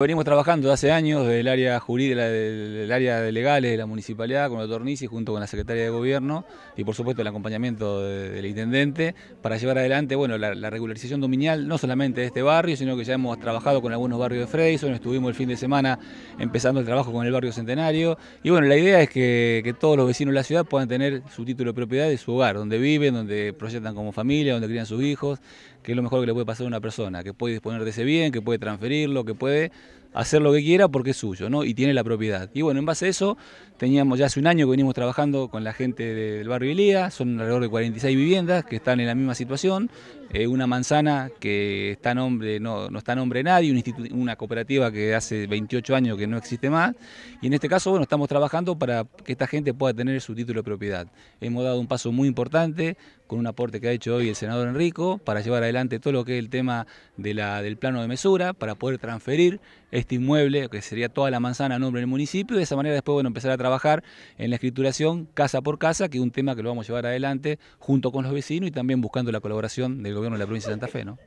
Venimos trabajando hace años del área jurídica, del área de legales de la municipalidad con la Tornici junto con la Secretaría de Gobierno y por supuesto el acompañamiento del Intendente para llevar adelante bueno, la, regularización dominial no solamente de este barrio, sino que ya hemos trabajado con algunos barrios de Freison, estuvimos el fin de semana empezando el trabajo con el barrio Centenario y bueno, la idea es que, todos los vecinos de la ciudad puedan tener su título de propiedad de su hogar, donde viven, donde proyectan como familia, donde crían sus hijos, que es lo mejor que le puede pasar a una persona, que puede disponer de ese bien, que puede transferirlo, que puede hacer lo que quiera porque es suyo, ¿no? Y tiene la propiedad. Y bueno, en base a eso, teníamos ya hace un año que venimos trabajando con la gente del barrio Ilía, son alrededor de 46 viviendas que están en la misma situación, eh, una manzana que está nombre, no, está a nombre de nadie, una cooperativa que hace 28 años que no existe más, y en este caso, bueno, estamos trabajando para que esta gente pueda tener su título de propiedad. Hemos dado un paso muy importante, con un aporte que ha hecho hoy el senador Enrico para llevar adelante todo lo que es el tema de la, del plano de mesura, para poder transferir este inmueble, que sería toda la manzana a nombre del municipio, y de esa manera después bueno, empezar a trabajar en la escrituración casa por casa, que es un tema que lo vamos a llevar adelante junto con los vecinos y también buscando la colaboración del gobierno de la provincia de Santa Fe. ¿no?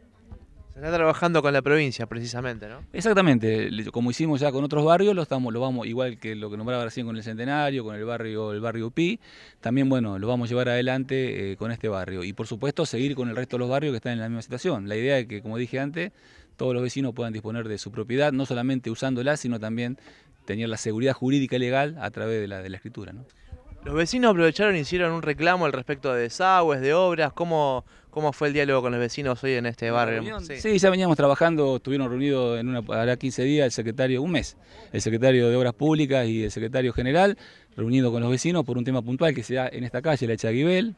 Se está trabajando con la provincia, precisamente, ¿no? Exactamente. Como hicimos ya con otros barrios, lo estamos, lo vamos, igual que lo que nombraba recién con el Centenario, con el barrio, el barrio Pi, también bueno, lo vamos a llevar adelante eh, con este barrio. Y por supuesto seguir con el resto de los barrios que están en la misma situación. La idea es que, como dije antes, todos los vecinos puedan disponer de su propiedad, no solamente usándola, sino también tener la seguridad jurídica y legal a través de la, de la escritura. ¿no? Los vecinos aprovecharon e hicieron un reclamo al respecto de desagües, de obras. ¿Cómo, cómo fue el diálogo con los vecinos hoy en este barrio? Sí. ya veníamos trabajando, estuvieron reunidos en una, hará 15 días el secretario, un mes, el secretario de Obras Públicas y el secretario general, reunido con los vecinos por un tema puntual que se da en esta calle, la Echa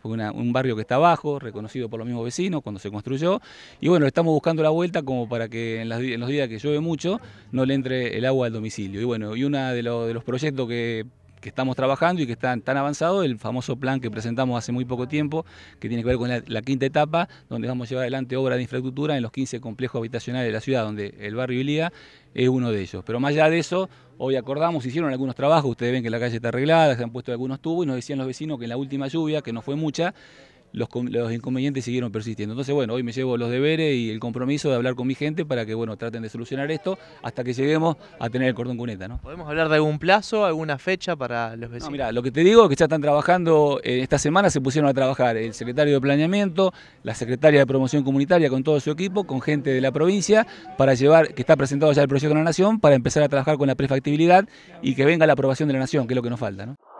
porque un barrio que está abajo, reconocido por los mismos vecinos cuando se construyó. Y bueno, estamos buscando la vuelta como para que en, los días que llueve mucho no le entre el agua al domicilio. Y bueno, y uno de los proyectos que que estamos trabajando y que están tan avanzado el famoso plan que presentamos hace muy poco tiempo, que tiene que ver con la, quinta etapa, donde vamos a llevar adelante obras de infraestructura en los 15 complejos habitacionales de la ciudad, donde el barrio Ilía es uno de ellos. Pero más allá de eso, hoy acordamos, hicieron algunos trabajos, ustedes ven que la calle está arreglada, se han puesto algunos tubos y nos decían los vecinos que en la última lluvia, que no fue mucha, los, inconvenientes siguieron persistiendo. Entonces, bueno, hoy me llevo los deberes y el compromiso de hablar con mi gente para que, bueno, traten de solucionar esto hasta que lleguemos a tener el cordón cuneta, ¿no? ¿Podemos hablar de algún plazo, alguna fecha para los vecinos? No, mira, lo que te digo es que ya están trabajando, eh, esta semana se pusieron a trabajar el secretario de Planeamiento, la secretaria de Promoción Comunitaria con todo su equipo, con gente de la provincia, para llevar, que está presentado ya el proyecto de la Nación, para empezar a trabajar con la prefactibilidad y que venga la aprobación de la Nación, que es lo que nos falta, ¿no?